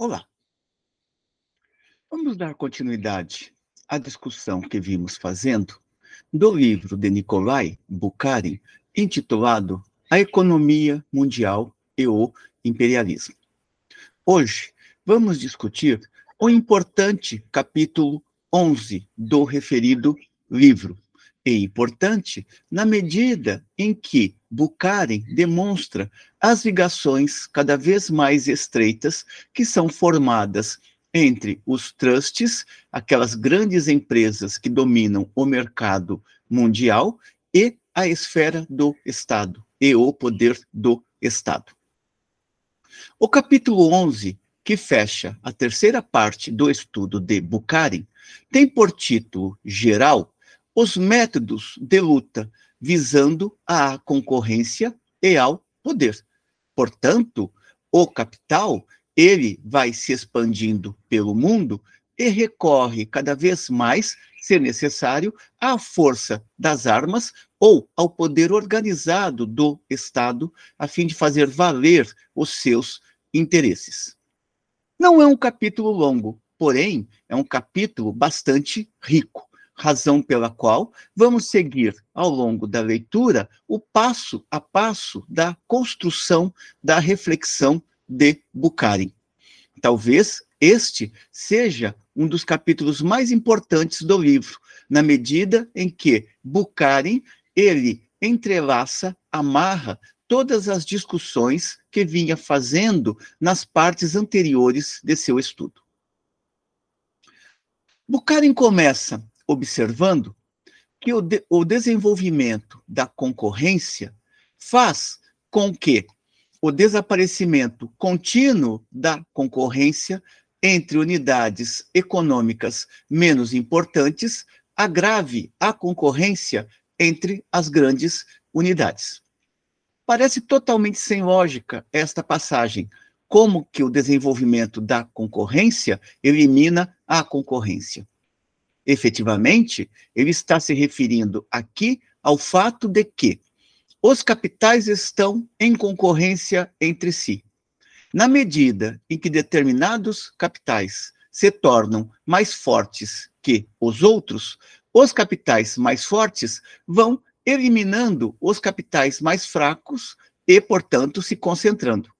Olá! Vamos dar continuidade à discussão que vimos fazendo do livro de Nikolai Bukharin, intitulado A Economia Mundial e o Imperialismo. Hoje, vamos discutir o importante capítulo 11 do referido livro. E importante na medida em que Bucari demonstra as ligações cada vez mais estreitas que são formadas entre os trusts, aquelas grandes empresas que dominam o mercado mundial, e a esfera do Estado e o poder do Estado. O capítulo 11, que fecha a terceira parte do estudo de Bukharin, tem por título geral os métodos de luta visando à concorrência e ao poder. Portanto, o capital ele vai se expandindo pelo mundo e recorre cada vez mais, se necessário, à força das armas ou ao poder organizado do Estado, a fim de fazer valer os seus interesses. Não é um capítulo longo, porém, é um capítulo bastante rico razão pela qual vamos seguir ao longo da leitura o passo a passo da construção da reflexão de Bukhari. Talvez este seja um dos capítulos mais importantes do livro, na medida em que Bukhari ele entrelaça, amarra todas as discussões que vinha fazendo nas partes anteriores de seu estudo. Bukharin começa observando que o, de, o desenvolvimento da concorrência faz com que o desaparecimento contínuo da concorrência entre unidades econômicas menos importantes agrave a concorrência entre as grandes unidades. Parece totalmente sem lógica esta passagem. Como que o desenvolvimento da concorrência elimina a concorrência? efetivamente, ele está se referindo aqui ao fato de que os capitais estão em concorrência entre si. Na medida em que determinados capitais se tornam mais fortes que os outros, os capitais mais fortes vão eliminando os capitais mais fracos e, portanto, se concentrando.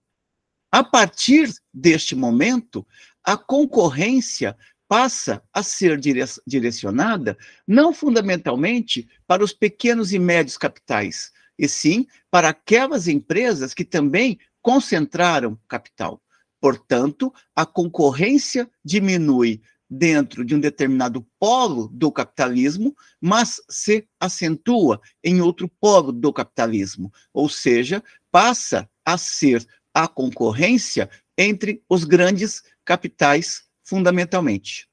A partir deste momento, a concorrência passa a ser direcionada não fundamentalmente para os pequenos e médios capitais, e sim para aquelas empresas que também concentraram capital. Portanto, a concorrência diminui dentro de um determinado polo do capitalismo, mas se acentua em outro polo do capitalismo, ou seja, passa a ser a concorrência entre os grandes capitais fundamentalmente.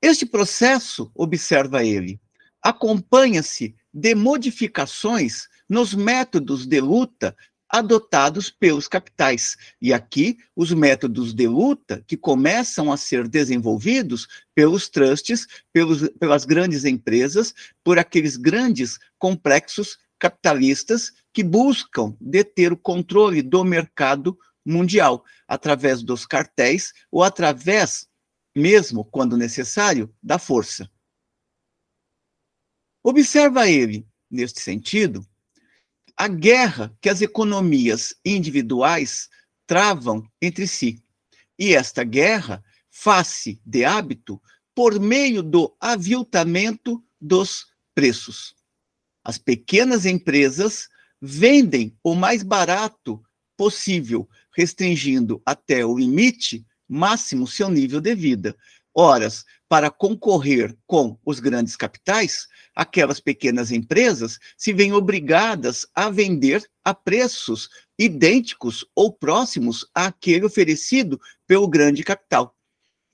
Este processo, observa ele, acompanha-se de modificações nos métodos de luta adotados pelos capitais. E aqui, os métodos de luta que começam a ser desenvolvidos pelos trusts, pelos, pelas grandes empresas, por aqueles grandes complexos capitalistas que buscam deter o controle do mercado mundial, através dos cartéis ou através, mesmo quando necessário, da força. Observa ele, neste sentido, a guerra que as economias individuais travam entre si. E esta guerra faz-se, de hábito, por meio do aviltamento dos preços. As pequenas empresas vendem o mais barato possível restringindo até o limite máximo seu nível de vida. Ora, para concorrer com os grandes capitais, aquelas pequenas empresas se veem obrigadas a vender a preços idênticos ou próximos àquele oferecido pelo grande capital.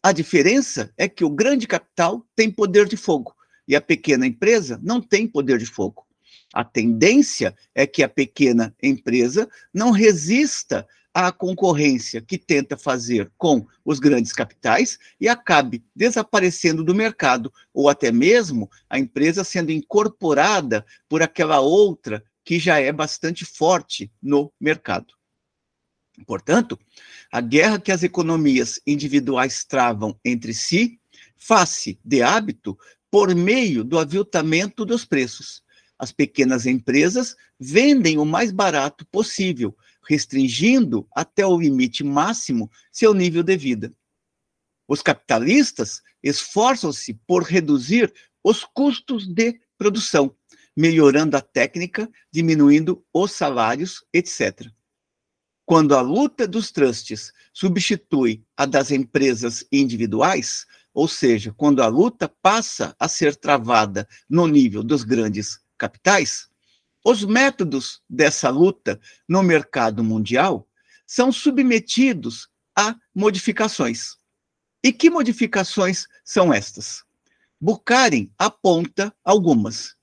A diferença é que o grande capital tem poder de fogo e a pequena empresa não tem poder de fogo. A tendência é que a pequena empresa não resista à concorrência que tenta fazer com os grandes capitais e acabe desaparecendo do mercado, ou até mesmo a empresa sendo incorporada por aquela outra que já é bastante forte no mercado. Portanto, a guerra que as economias individuais travam entre si faz-se de hábito por meio do aviltamento dos preços. As pequenas empresas vendem o mais barato possível, restringindo até o limite máximo seu nível de vida. Os capitalistas esforçam-se por reduzir os custos de produção, melhorando a técnica, diminuindo os salários, etc. Quando a luta dos trustes substitui a das empresas individuais, ou seja, quando a luta passa a ser travada no nível dos grandes capitais, os métodos dessa luta no mercado mundial são submetidos a modificações. E que modificações são estas? Bukharin aponta algumas.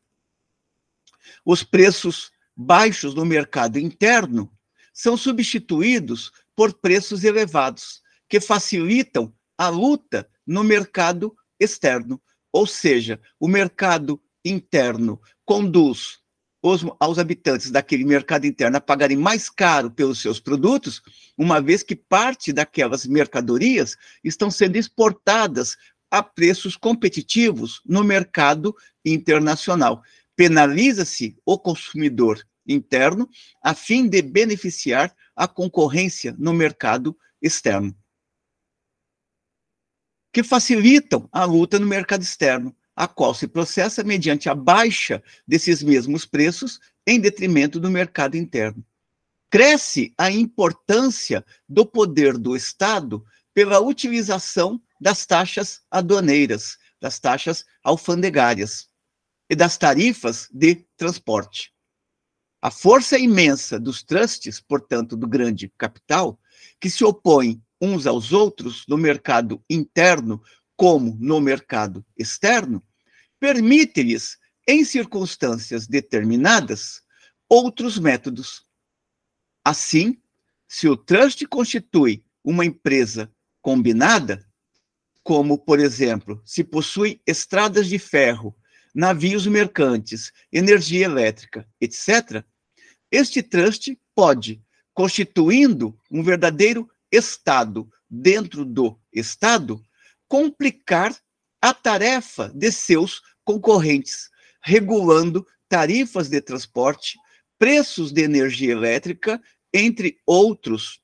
Os preços baixos no mercado interno são substituídos por preços elevados, que facilitam a luta no mercado externo. Ou seja, o mercado interno conduz os, aos habitantes daquele mercado interno a pagarem mais caro pelos seus produtos, uma vez que parte daquelas mercadorias estão sendo exportadas a preços competitivos no mercado internacional. Penaliza-se o consumidor interno a fim de beneficiar a concorrência no mercado externo. Que facilitam a luta no mercado externo a qual se processa mediante a baixa desses mesmos preços em detrimento do mercado interno. Cresce a importância do poder do Estado pela utilização das taxas aduaneiras, das taxas alfandegárias e das tarifas de transporte. A força imensa dos trustes, portanto, do grande capital, que se opõem uns aos outros no mercado interno como no mercado externo, permite-lhes, em circunstâncias determinadas, outros métodos. Assim, se o trust constitui uma empresa combinada, como, por exemplo, se possui estradas de ferro, navios mercantes, energia elétrica, etc., este trust pode, constituindo um verdadeiro Estado dentro do Estado, complicar a tarefa de seus concorrentes, regulando tarifas de transporte, preços de energia elétrica, entre outros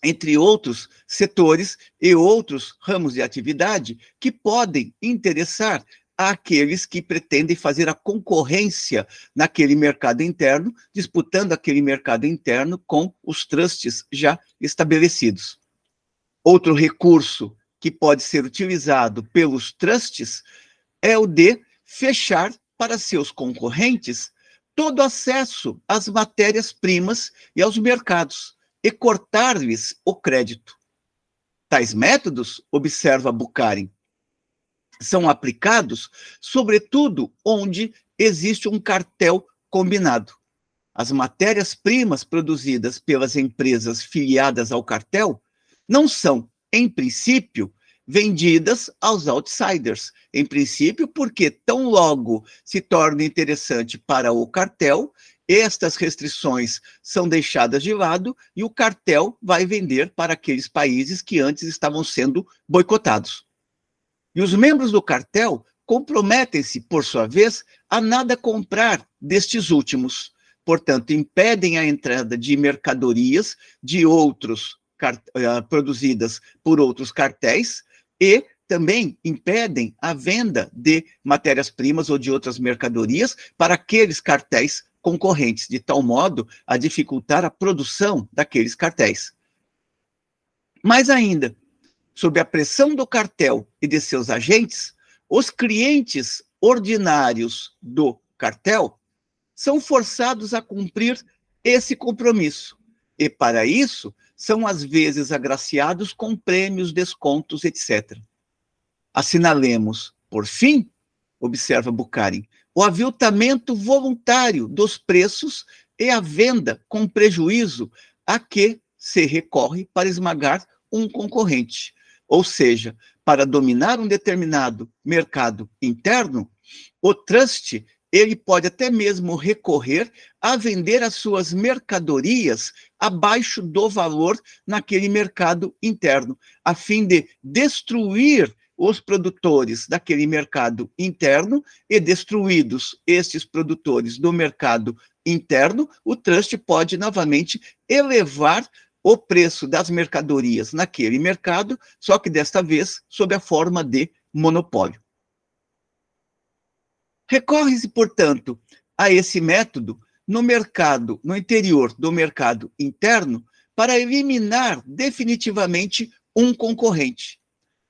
entre outros setores e outros ramos de atividade que podem interessar àqueles que pretendem fazer a concorrência naquele mercado interno, disputando aquele mercado interno com os trustes já estabelecidos. Outro recurso que pode ser utilizado pelos trustes é o de fechar para seus concorrentes todo acesso às matérias-primas e aos mercados e cortar-lhes o crédito. Tais métodos, observa Bukharin, são aplicados sobretudo onde existe um cartel combinado. As matérias-primas produzidas pelas empresas filiadas ao cartel não são, em princípio, vendidas aos outsiders. Em princípio, porque tão logo se torna interessante para o cartel, estas restrições são deixadas de lado e o cartel vai vender para aqueles países que antes estavam sendo boicotados. E os membros do cartel comprometem-se, por sua vez, a nada comprar destes últimos. Portanto, impedem a entrada de mercadorias de outros eh, produzidas por outros cartéis e também impedem a venda de matérias-primas ou de outras mercadorias para aqueles cartéis concorrentes, de tal modo a dificultar a produção daqueles cartéis. Mais ainda, sob a pressão do cartel e de seus agentes, os clientes ordinários do cartel são forçados a cumprir esse compromisso. E para isso, são às vezes agraciados com prêmios, descontos, etc. Assinalemos, por fim, observa Bucarin, o aviltamento voluntário dos preços e a venda com prejuízo a que se recorre para esmagar um concorrente. Ou seja, para dominar um determinado mercado interno, o trust ele pode até mesmo recorrer a vender as suas mercadorias abaixo do valor naquele mercado interno, a fim de destruir os produtores daquele mercado interno e destruídos esses produtores do mercado interno, o trust pode novamente elevar o preço das mercadorias naquele mercado, só que desta vez sob a forma de monopólio. Recorre-se, portanto, a esse método no mercado, no interior do mercado interno, para eliminar definitivamente um concorrente.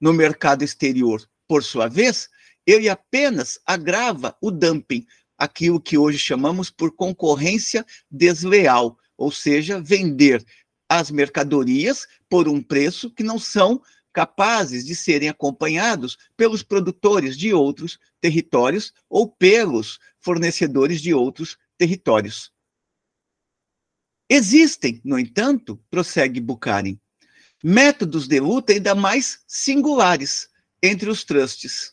No mercado exterior, por sua vez, ele apenas agrava o dumping, aquilo que hoje chamamos por concorrência desleal, ou seja, vender as mercadorias por um preço que não são capazes de serem acompanhados pelos produtores de outros territórios ou pelos fornecedores de outros territórios. Existem, no entanto, prossegue Bucarin, métodos de luta ainda mais singulares entre os trustes.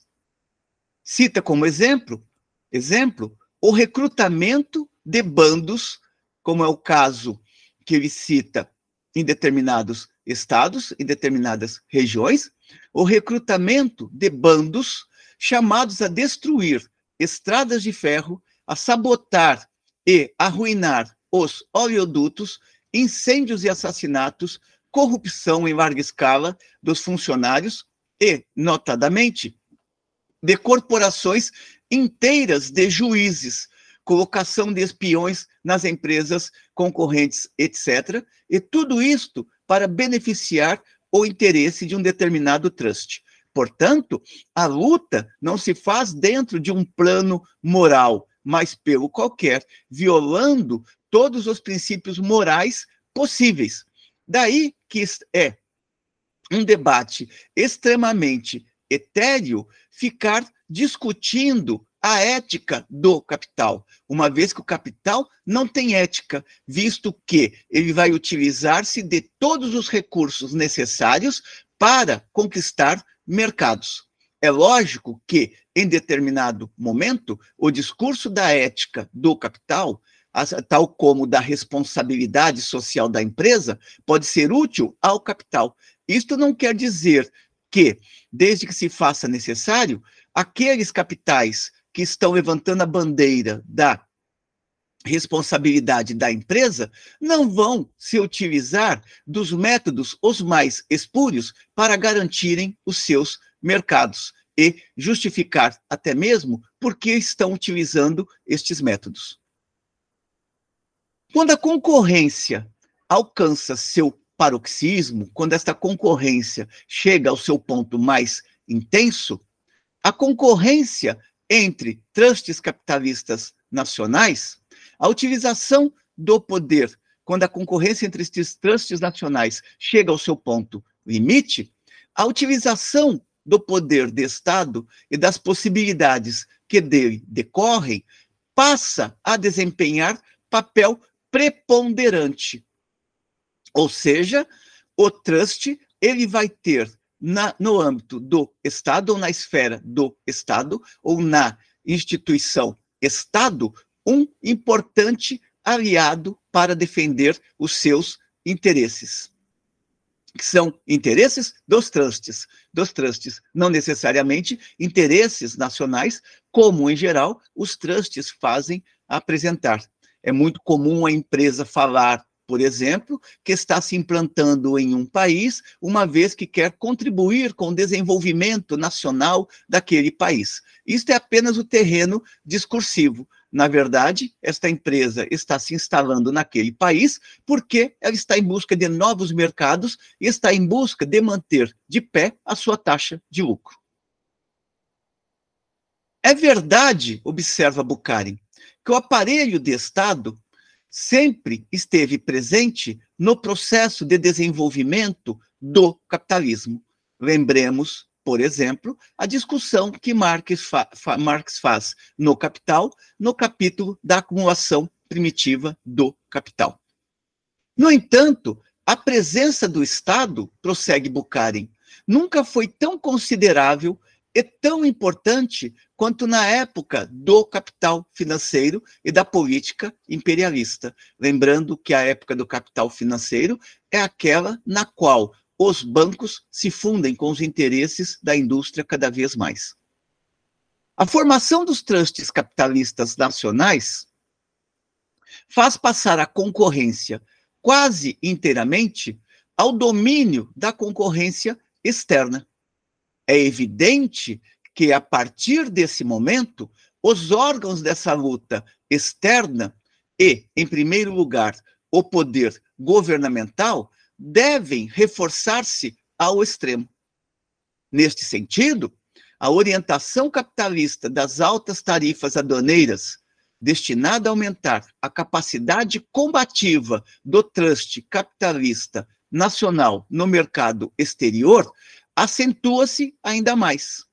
Cita como exemplo, exemplo, o recrutamento de bandos, como é o caso que ele cita em determinados estados e determinadas regiões, o recrutamento de bandos chamados a destruir estradas de ferro, a sabotar e arruinar os oleodutos, incêndios e assassinatos, corrupção em larga escala dos funcionários e, notadamente, de corporações inteiras de juízes, colocação de espiões nas empresas concorrentes, etc. E tudo isto para beneficiar o interesse de um determinado trust. Portanto, a luta não se faz dentro de um plano moral, mas pelo qualquer, violando todos os princípios morais possíveis. Daí que é um debate extremamente etéreo ficar discutindo a ética do capital, uma vez que o capital não tem ética, visto que ele vai utilizar-se de todos os recursos necessários para conquistar mercados. É lógico que, em determinado momento, o discurso da ética do capital, tal como da responsabilidade social da empresa, pode ser útil ao capital. Isto não quer dizer que, desde que se faça necessário, aqueles capitais que estão levantando a bandeira da responsabilidade da empresa não vão se utilizar dos métodos os mais espúrios para garantirem os seus mercados e justificar até mesmo porque estão utilizando estes métodos. Quando a concorrência alcança seu paroxismo, quando esta concorrência chega ao seu ponto mais intenso, a concorrência entre trustes capitalistas nacionais, a utilização do poder, quando a concorrência entre estes trustes nacionais chega ao seu ponto limite, a utilização do poder de Estado e das possibilidades que dele decorrem passa a desempenhar papel preponderante. Ou seja, o trust ele vai ter na, no âmbito do Estado ou na esfera do Estado ou na instituição Estado um importante aliado para defender os seus interesses, que são interesses dos trustes, dos trustes, não necessariamente interesses nacionais, como em geral os trustes fazem apresentar. É muito comum a empresa falar por exemplo, que está se implantando em um país, uma vez que quer contribuir com o desenvolvimento nacional daquele país. Isto é apenas o terreno discursivo. Na verdade, esta empresa está se instalando naquele país porque ela está em busca de novos mercados e está em busca de manter de pé a sua taxa de lucro. É verdade, observa Bukharin, que o aparelho de Estado sempre esteve presente no processo de desenvolvimento do capitalismo. Lembremos, por exemplo, a discussão que Marx, fa fa Marx faz no Capital, no capítulo da acumulação primitiva do capital. No entanto, a presença do Estado, prossegue Bukharin, nunca foi tão considerável e tão importante quanto na época do capital financeiro e da política imperialista. Lembrando que a época do capital financeiro é aquela na qual os bancos se fundem com os interesses da indústria cada vez mais. A formação dos trustes capitalistas nacionais faz passar a concorrência quase inteiramente ao domínio da concorrência externa. É evidente que que, a partir desse momento, os órgãos dessa luta externa e, em primeiro lugar, o poder governamental devem reforçar-se ao extremo. Neste sentido, a orientação capitalista das altas tarifas aduaneiras, destinada a aumentar a capacidade combativa do trust capitalista nacional no mercado exterior, acentua-se ainda mais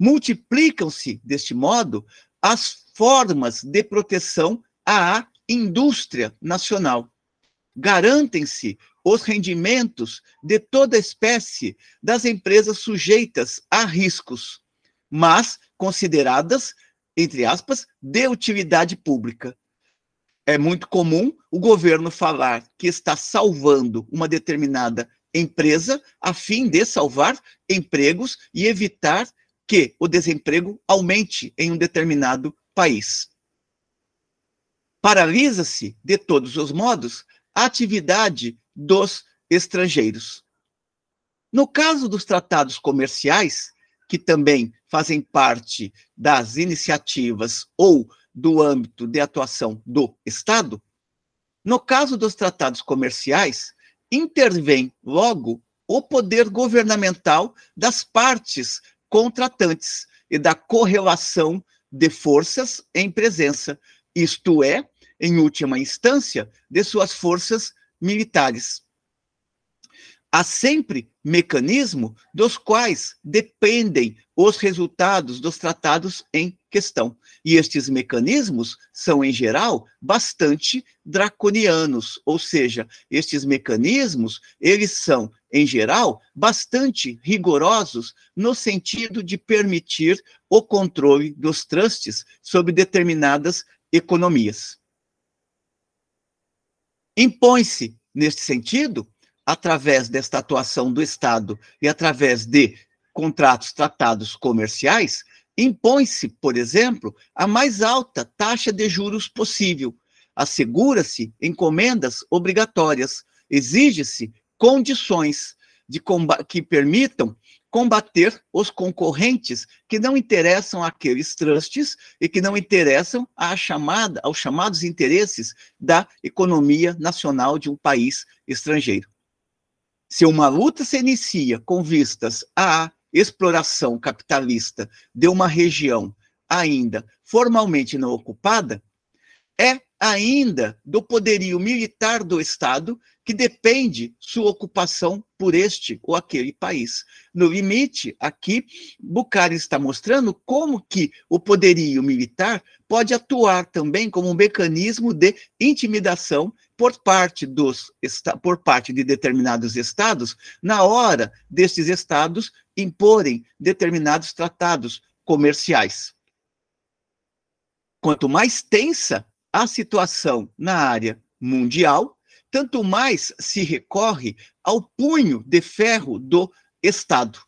multiplicam-se, deste modo, as formas de proteção à indústria nacional. Garantem-se os rendimentos de toda espécie das empresas sujeitas a riscos, mas consideradas, entre aspas, de utilidade pública. É muito comum o governo falar que está salvando uma determinada empresa a fim de salvar empregos e evitar que o desemprego aumente em um determinado país. Paralisa-se, de todos os modos, a atividade dos estrangeiros. No caso dos tratados comerciais, que também fazem parte das iniciativas ou do âmbito de atuação do Estado, no caso dos tratados comerciais, intervém logo o poder governamental das partes contratantes e da correlação de forças em presença, isto é, em última instância, de suas forças militares há sempre mecanismo dos quais dependem os resultados dos tratados em questão. E estes mecanismos são, em geral, bastante draconianos, ou seja, estes mecanismos, eles são, em geral, bastante rigorosos no sentido de permitir o controle dos trustes sobre determinadas economias. Impõe-se, neste sentido, através desta atuação do Estado e através de contratos tratados comerciais, impõe-se, por exemplo, a mais alta taxa de juros possível, assegura-se encomendas obrigatórias, exige-se condições que permitam combater os concorrentes que não interessam àqueles trusts e que não interessam à chamada, aos chamados interesses da economia nacional de um país estrangeiro. Se uma luta se inicia com vistas à exploração capitalista de uma região ainda formalmente não ocupada, é ainda do poderio militar do Estado que depende sua ocupação por este ou aquele país. No limite, aqui, Bucari está mostrando como que o poderio militar pode atuar também como um mecanismo de intimidação por parte dos por parte de determinados estados na hora desses estados imporem determinados tratados comerciais. Quanto mais tensa a situação na área mundial, tanto mais se recorre ao punho de ferro do Estado.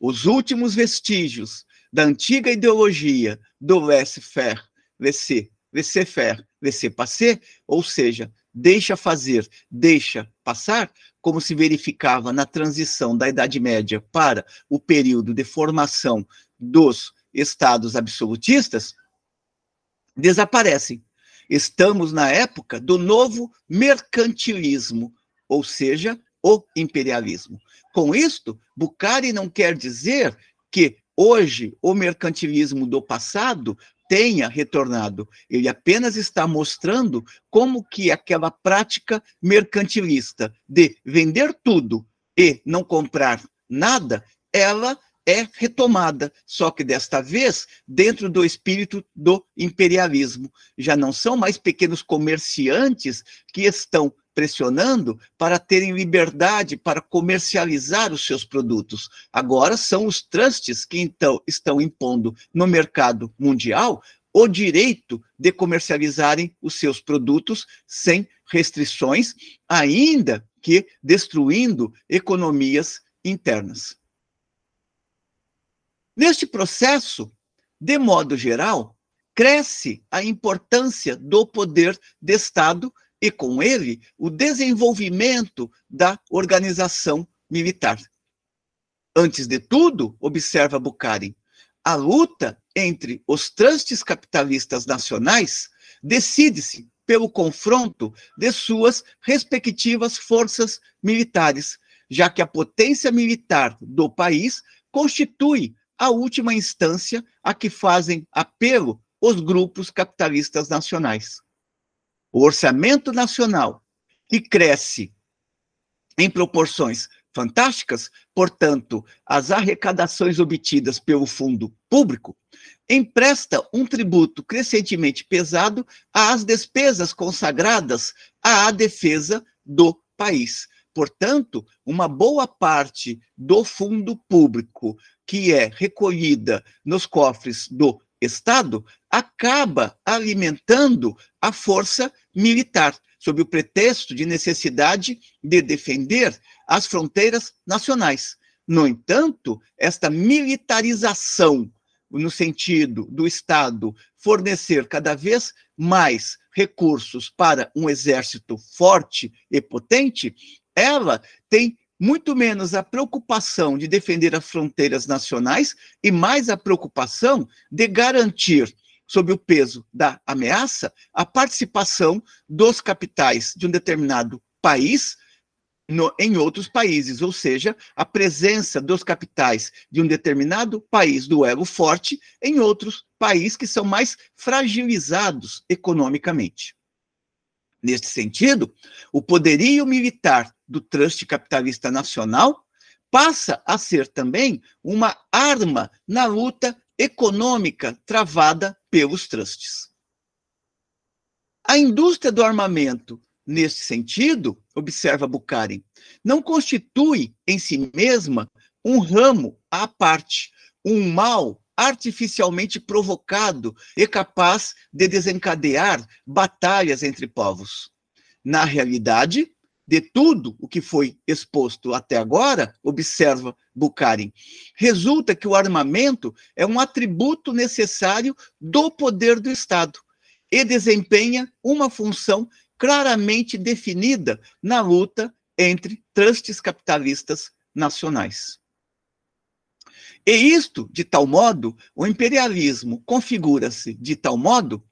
Os últimos vestígios da antiga ideologia do laissez-faire, laissez, laissez-faire, laissez-passer, ou seja, deixa fazer, deixa passar, como se verificava na transição da Idade Média para o período de formação dos estados absolutistas, desaparecem. Estamos na época do novo mercantilismo, ou seja, o imperialismo. Com isto, Bukhari não quer dizer que hoje o mercantilismo do passado tenha retornado. Ele apenas está mostrando como que aquela prática mercantilista de vender tudo e não comprar nada, ela é retomada, só que desta vez dentro do espírito do imperialismo. Já não são mais pequenos comerciantes que estão pressionando para terem liberdade para comercializar os seus produtos. Agora são os trusts que então estão impondo no mercado mundial o direito de comercializarem os seus produtos sem restrições, ainda que destruindo economias internas. Neste processo, de modo geral, cresce a importância do poder de Estado e, com ele, o desenvolvimento da organização militar. Antes de tudo, observa Bukharin, a luta entre os trustes capitalistas nacionais decide-se pelo confronto de suas respectivas forças militares, já que a potência militar do país constitui a última instância a que fazem apelo os grupos capitalistas nacionais. O orçamento nacional, que cresce em proporções fantásticas, portanto, as arrecadações obtidas pelo fundo público, empresta um tributo crescentemente pesado às despesas consagradas à defesa do país. Portanto, uma boa parte do fundo público que é recolhida nos cofres do Estado acaba alimentando a força militar, sob o pretexto de necessidade de defender as fronteiras nacionais. No entanto, esta militarização, no sentido do Estado fornecer cada vez mais recursos para um exército forte e potente, ela tem muito menos a preocupação de defender as fronteiras nacionais e mais a preocupação de garantir, sob o peso da ameaça, a participação dos capitais de um determinado país no, em outros países, ou seja, a presença dos capitais de um determinado país do elo forte em outros países que são mais fragilizados economicamente. Neste sentido, o poderio militar do trust capitalista nacional passa a ser também uma arma na luta econômica travada pelos trusts. A indústria do armamento, nesse sentido, observa Bukharin, não constitui em si mesma um ramo à parte, um mal artificialmente provocado e capaz de desencadear batalhas entre povos. Na realidade, de tudo o que foi exposto até agora, observa Bukharin, resulta que o armamento é um atributo necessário do poder do Estado e desempenha uma função claramente definida na luta entre trustes capitalistas nacionais. E isto, de tal modo, o imperialismo configura-se de tal modo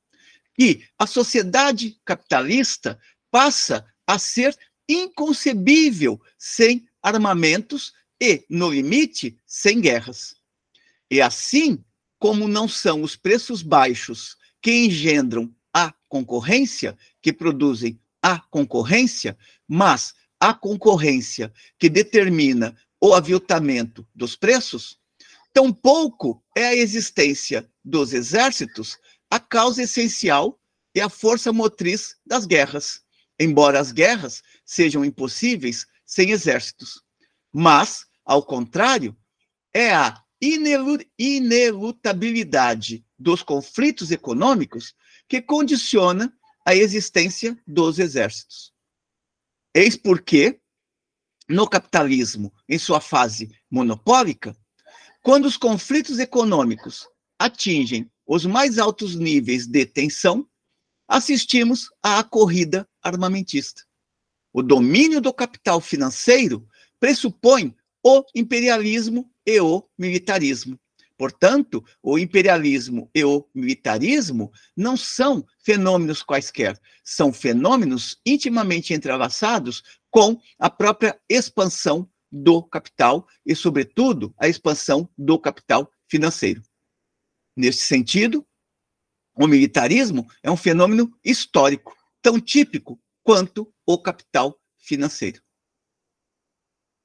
que a sociedade capitalista passa a ser inconcebível sem armamentos e, no limite, sem guerras. E assim como não são os preços baixos que engendram a concorrência, que produzem a concorrência, mas a concorrência que determina o aviltamento dos preços, tampouco é a existência dos exércitos a causa essencial e a força motriz das guerras embora as guerras sejam impossíveis sem exércitos. Mas, ao contrário, é a inelutabilidade dos conflitos econômicos que condiciona a existência dos exércitos. Eis porque, no capitalismo, em sua fase monopólica, quando os conflitos econômicos atingem os mais altos níveis de tensão, assistimos à corrida armamentista. O domínio do capital financeiro pressupõe o imperialismo e o militarismo. Portanto, o imperialismo e o militarismo não são fenômenos quaisquer, são fenômenos intimamente entrelaçados com a própria expansão do capital e, sobretudo, a expansão do capital financeiro. Neste sentido, o militarismo é um fenômeno histórico, tão típico quanto o capital financeiro.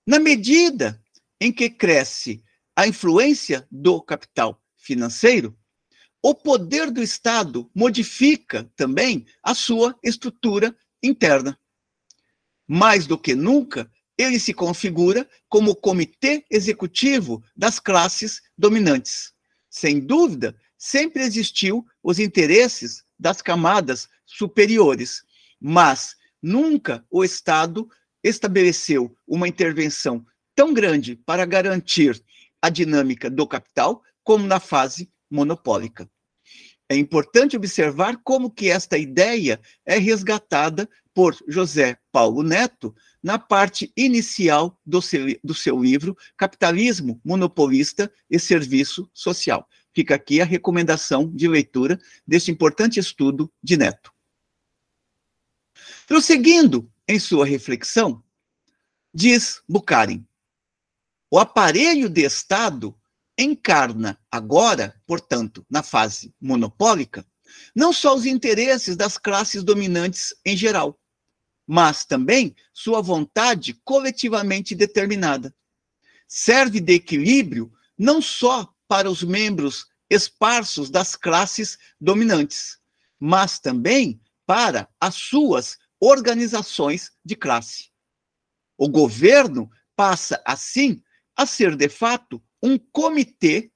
Na medida em que cresce a influência do capital financeiro, o poder do Estado modifica também a sua estrutura interna. Mais do que nunca, ele se configura como comitê executivo das classes dominantes. Sem dúvida, sempre existiu os interesses das camadas superiores, mas nunca o Estado estabeleceu uma intervenção tão grande para garantir a dinâmica do capital como na fase monopólica. É importante observar como que esta ideia é resgatada por José Paulo Neto na parte inicial do seu, do seu livro Capitalismo Monopolista e Serviço Social. Fica aqui a recomendação de leitura deste importante estudo de Neto. Prosseguindo em sua reflexão, diz Bukharin, o aparelho de Estado encarna agora, portanto, na fase monopólica, não só os interesses das classes dominantes em geral, mas também sua vontade coletivamente determinada. Serve de equilíbrio não só para os membros esparsos das classes dominantes, mas também para as suas organizações de classe. O governo passa, assim, a ser, de fato, um comitê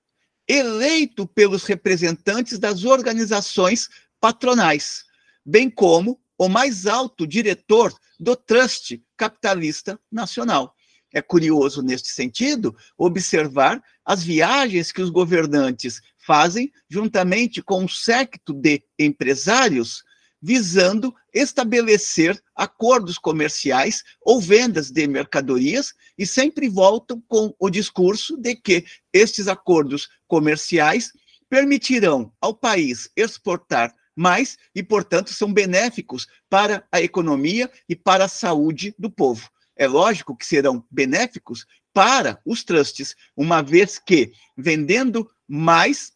eleito pelos representantes das organizações patronais, bem como o mais alto diretor do Trust Capitalista Nacional. É curioso, neste sentido, observar as viagens que os governantes fazem juntamente com um séquito de empresários visando estabelecer acordos comerciais ou vendas de mercadorias e sempre voltam com o discurso de que estes acordos comerciais permitirão ao país exportar mais e, portanto, são benéficos para a economia e para a saúde do povo. É lógico que serão benéficos para os trustes, uma vez que vendendo mais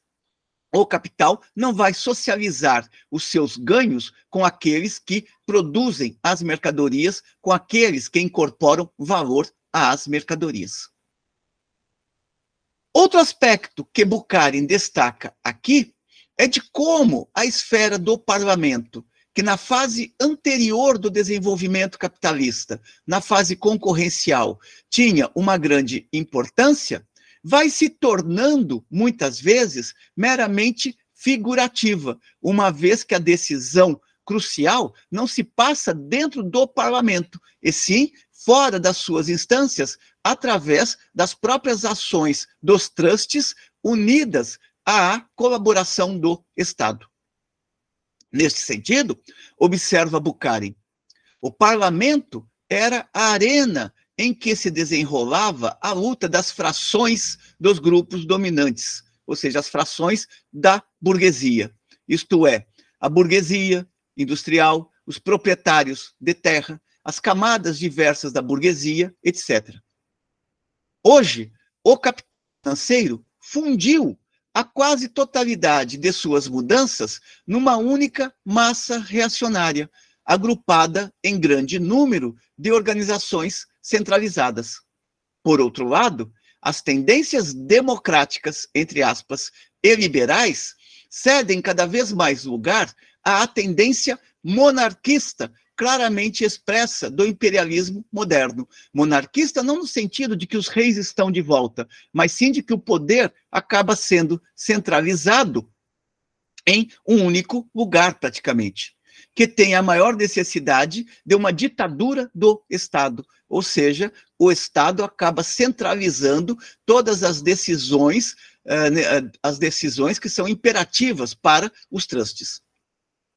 o capital não vai socializar os seus ganhos com aqueles que produzem as mercadorias, com aqueles que incorporam valor às mercadorias. Outro aspecto que Bukharin destaca aqui é de como a esfera do parlamento, que na fase anterior do desenvolvimento capitalista, na fase concorrencial, tinha uma grande importância, vai se tornando, muitas vezes, meramente figurativa, uma vez que a decisão crucial não se passa dentro do parlamento, e sim fora das suas instâncias, através das próprias ações dos trustes unidas à colaboração do Estado. Neste sentido, observa Bukharin, o parlamento era a arena em que se desenrolava a luta das frações dos grupos dominantes, ou seja, as frações da burguesia. Isto é, a burguesia industrial, os proprietários de terra, as camadas diversas da burguesia, etc. Hoje, o capital financeiro fundiu a quase totalidade de suas mudanças numa única massa reacionária, agrupada em grande número de organizações centralizadas. Por outro lado, as tendências democráticas, entre aspas, e liberais, cedem cada vez mais lugar à tendência monarquista claramente expressa do imperialismo moderno. Monarquista não no sentido de que os reis estão de volta, mas sim de que o poder acaba sendo centralizado em um único lugar, praticamente que tem a maior necessidade de uma ditadura do Estado. Ou seja, o Estado acaba centralizando todas as decisões, eh, né, eh, as decisões que são imperativas para os trustes.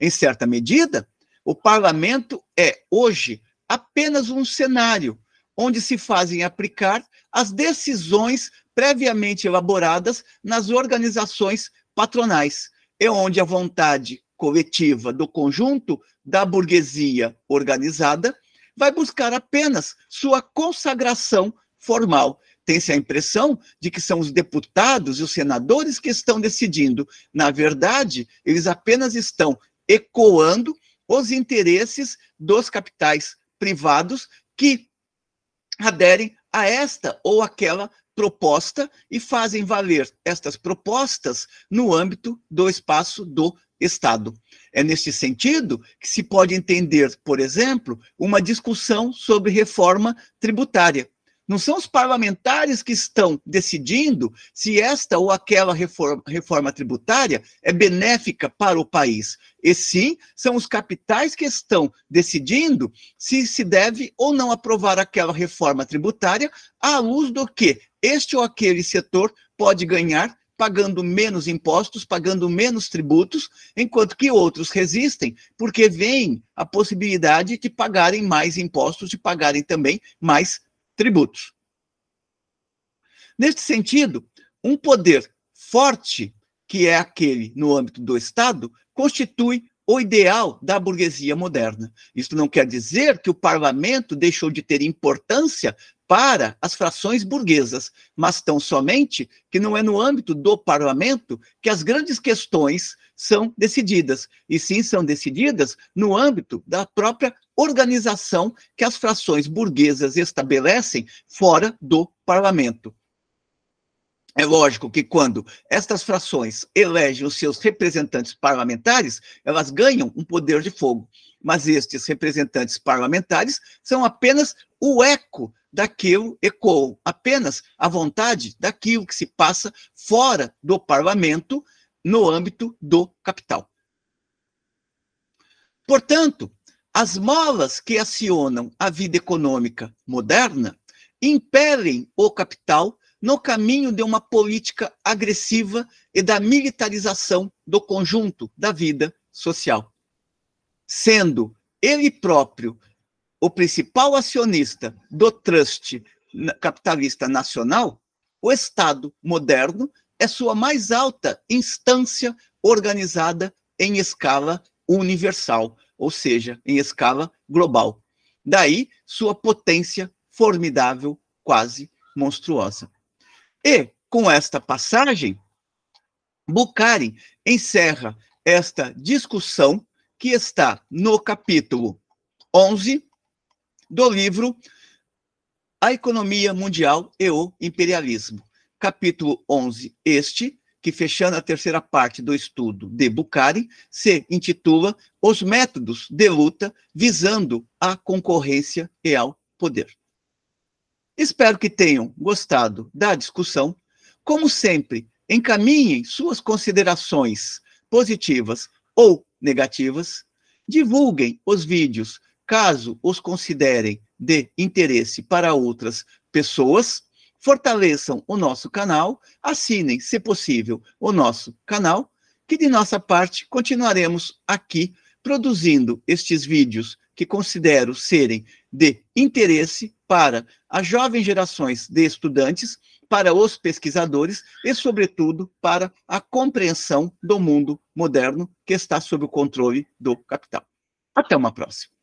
Em certa medida, o parlamento é hoje apenas um cenário onde se fazem aplicar as decisões previamente elaboradas nas organizações patronais, é onde a vontade coletiva do conjunto da burguesia organizada, vai buscar apenas sua consagração formal. Tem-se a impressão de que são os deputados e os senadores que estão decidindo. Na verdade, eles apenas estão ecoando os interesses dos capitais privados que aderem a esta ou aquela proposta e fazem valer estas propostas no âmbito do espaço do Estado. É neste sentido que se pode entender, por exemplo, uma discussão sobre reforma tributária. Não são os parlamentares que estão decidindo se esta ou aquela reforma, reforma, tributária é benéfica para o país. E sim, são os capitais que estão decidindo se se deve ou não aprovar aquela reforma tributária à luz do que este ou aquele setor pode ganhar pagando menos impostos, pagando menos tributos, enquanto que outros resistem, porque vem a possibilidade de pagarem mais impostos, de pagarem também mais tributos. Neste sentido, um poder forte, que é aquele no âmbito do Estado, constitui o ideal da burguesia moderna. Isso não quer dizer que o parlamento deixou de ter importância para as frações burguesas, mas tão somente que não é no âmbito do parlamento que as grandes questões são decididas, e sim são decididas no âmbito da própria organização que as frações burguesas estabelecem fora do parlamento. É lógico que quando estas frações elegem os seus representantes parlamentares, elas ganham um poder de fogo mas estes representantes parlamentares são apenas o eco daquilo ecoou, apenas a vontade daquilo que se passa fora do parlamento, no âmbito do capital. Portanto, as molas que acionam a vida econômica moderna impelem o capital no caminho de uma política agressiva e da militarização do conjunto da vida social, sendo ele próprio o principal acionista do trust capitalista nacional, o Estado moderno é sua mais alta instância organizada em escala universal, ou seja, em escala global. Daí sua potência formidável, quase monstruosa. E, com esta passagem, Bukhari encerra esta discussão que está no capítulo 11 do livro A Economia Mundial e o Imperialismo, capítulo 11, este, que fechando a terceira parte do estudo de Bukhari, se intitula Os Métodos de Luta Visando a Concorrência e ao Poder. Espero que tenham gostado da discussão. Como sempre, encaminhem suas considerações positivas ou negativas, divulguem os vídeos caso os considerem de interesse para outras pessoas, fortaleçam o nosso canal, assinem, se possível, o nosso canal, que de nossa parte continuaremos aqui produzindo estes vídeos que considero serem de interesse para as jovens gerações de estudantes, para os pesquisadores e, sobretudo, para a compreensão do mundo moderno que está sob o controle do capital. Até uma próxima.